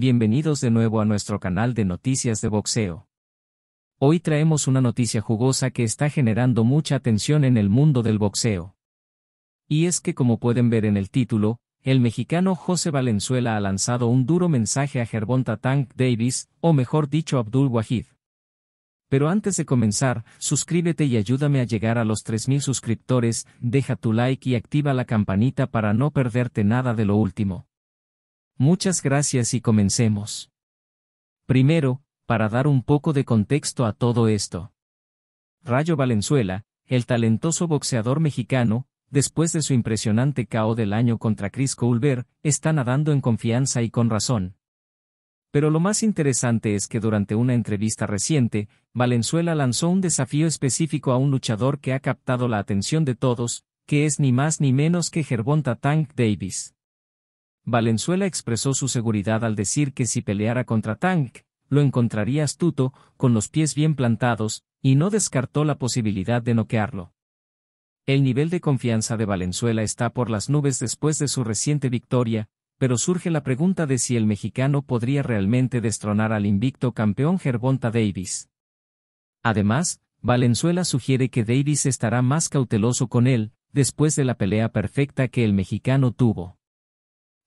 Bienvenidos de nuevo a nuestro canal de noticias de boxeo. Hoy traemos una noticia jugosa que está generando mucha atención en el mundo del boxeo. Y es que como pueden ver en el título, el mexicano José Valenzuela ha lanzado un duro mensaje a Gervonta Tank Davis, o mejor dicho Abdul Wahid. Pero antes de comenzar, suscríbete y ayúdame a llegar a los 3000 suscriptores, deja tu like y activa la campanita para no perderte nada de lo último. Muchas gracias y comencemos. Primero, para dar un poco de contexto a todo esto. Rayo Valenzuela, el talentoso boxeador mexicano, después de su impresionante KO del año contra Chris Colbert, está nadando en confianza y con razón. Pero lo más interesante es que durante una entrevista reciente, Valenzuela lanzó un desafío específico a un luchador que ha captado la atención de todos, que es ni más ni menos que Gervonta Tank Davis. Valenzuela expresó su seguridad al decir que si peleara contra Tank, lo encontraría astuto, con los pies bien plantados, y no descartó la posibilidad de noquearlo. El nivel de confianza de Valenzuela está por las nubes después de su reciente victoria, pero surge la pregunta de si el mexicano podría realmente destronar al invicto campeón Gervonta Davis. Además, Valenzuela sugiere que Davis estará más cauteloso con él, después de la pelea perfecta que el mexicano tuvo.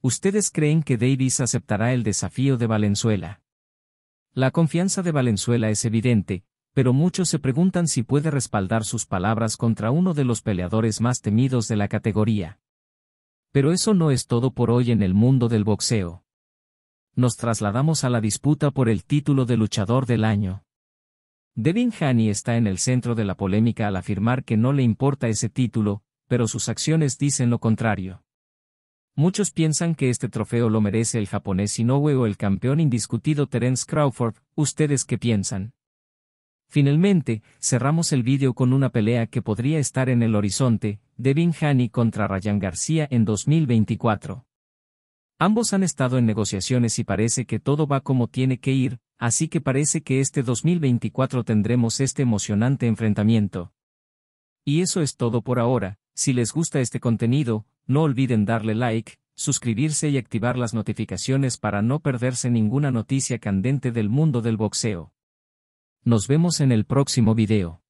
¿Ustedes creen que Davis aceptará el desafío de Valenzuela? La confianza de Valenzuela es evidente, pero muchos se preguntan si puede respaldar sus palabras contra uno de los peleadores más temidos de la categoría. Pero eso no es todo por hoy en el mundo del boxeo. Nos trasladamos a la disputa por el título de luchador del año. Devin Haney está en el centro de la polémica al afirmar que no le importa ese título, pero sus acciones dicen lo contrario. Muchos piensan que este trofeo lo merece el japonés Inoue o el campeón indiscutido Terence Crawford, ¿ustedes qué piensan? Finalmente, cerramos el vídeo con una pelea que podría estar en el horizonte, Devin Haney contra Ryan García en 2024. Ambos han estado en negociaciones y parece que todo va como tiene que ir, así que parece que este 2024 tendremos este emocionante enfrentamiento. Y eso es todo por ahora, si les gusta este contenido, no olviden darle like, suscribirse y activar las notificaciones para no perderse ninguna noticia candente del mundo del boxeo. Nos vemos en el próximo video.